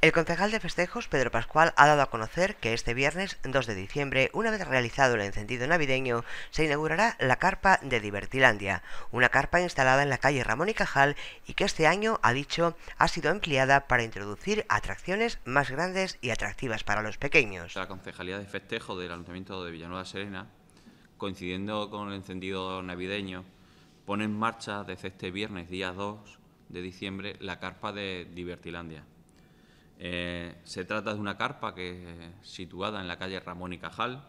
El concejal de festejos, Pedro Pascual, ha dado a conocer que este viernes 2 de diciembre, una vez realizado el encendido navideño, se inaugurará la carpa de Divertilandia, una carpa instalada en la calle Ramón y Cajal y que este año, ha dicho, ha sido empleada para introducir atracciones más grandes y atractivas para los pequeños. La concejalía de festejos del Ayuntamiento de Villanueva Serena coincidiendo con el encendido navideño, pone en marcha desde este viernes, día 2 de diciembre, la carpa de Divertilandia. Eh, se trata de una carpa que es situada en la calle Ramón y Cajal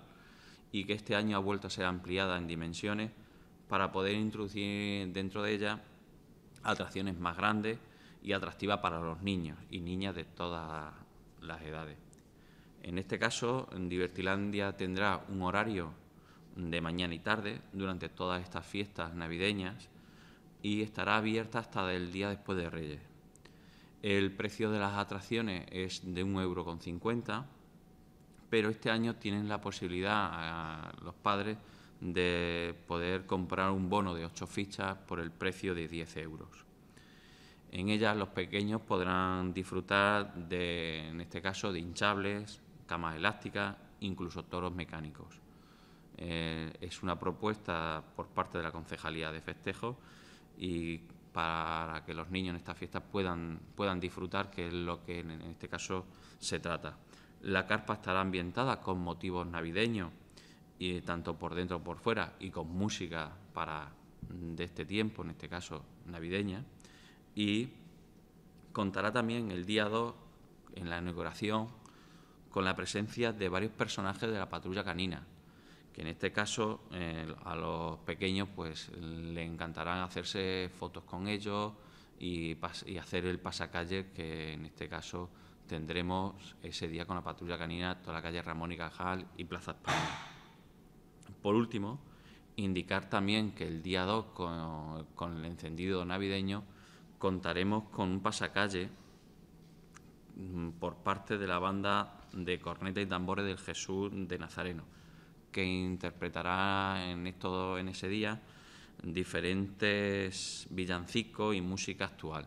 y que este año ha vuelto a ser ampliada en dimensiones para poder introducir dentro de ella atracciones más grandes y atractivas para los niños y niñas de todas las edades. En este caso, Divertilandia tendrá un horario de mañana y tarde durante todas estas fiestas navideñas y estará abierta hasta el día después de Reyes. El precio de las atracciones es de 1,50€, pero este año tienen la posibilidad los padres de poder comprar un bono de 8 fichas por el precio de 10 euros. En ellas los pequeños podrán disfrutar de, en este caso, de hinchables, camas elásticas, incluso toros mecánicos. Eh, es una propuesta por parte de la Concejalía de Festejos y para que los niños en estas fiestas puedan, puedan disfrutar, que es lo que en, este caso se trata. La carpa estará ambientada con motivos navideños, y, tanto por dentro como por fuera, y con música para, mm, de este tiempo, en este caso navideña, y contará también el día 2, en la inauguración, con la presencia de varios personajes de la patrulla canina, que en este caso eh, a los pequeños pues le encantarán hacerse fotos con ellos y, hacer el pasacalle que en este caso tendremos ese día con la patrulla canina toda la calle Ramón y Cajal y Plaza España. Por último, indicar también que el día 2 con, con el encendido navideño contaremos con un pasacalle mm, por parte de la banda de corneta y tambores del Jesús de Nazareno que interpretará en, esto, en ese día diferentes villancicos y música actual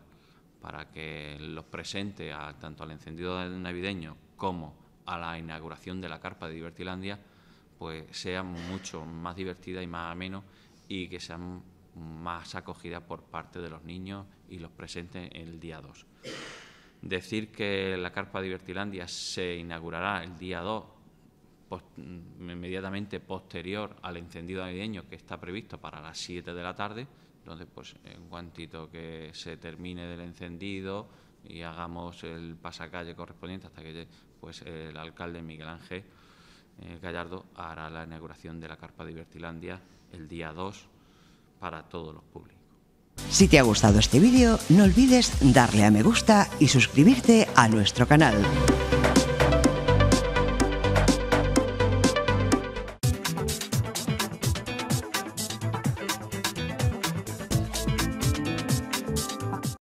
para que los presente tanto al encendido navideño como a la inauguración de la carpa de Divertilandia pues sea mucho más divertida y más ameno y que sean más acogida por parte de los niños y los presentes el día 2. Decir que la carpa Divertilandia se inaugurará el día 2 Mm, inmediatamente posterior al encendido navideño que está previsto para las 7 de la tarde. Entonces, pues en cuantito que se termine del encendido y hagamos el pasacalle correspondiente hasta que pues el alcalde Miguel Ángel eh, Gallardo hará la inauguración de la carpa de Ibertilandia el día 2 para todos los públicos. Si te ha gustado este vídeo, no olvides darle a me gusta y suscribirte a nuestro canal.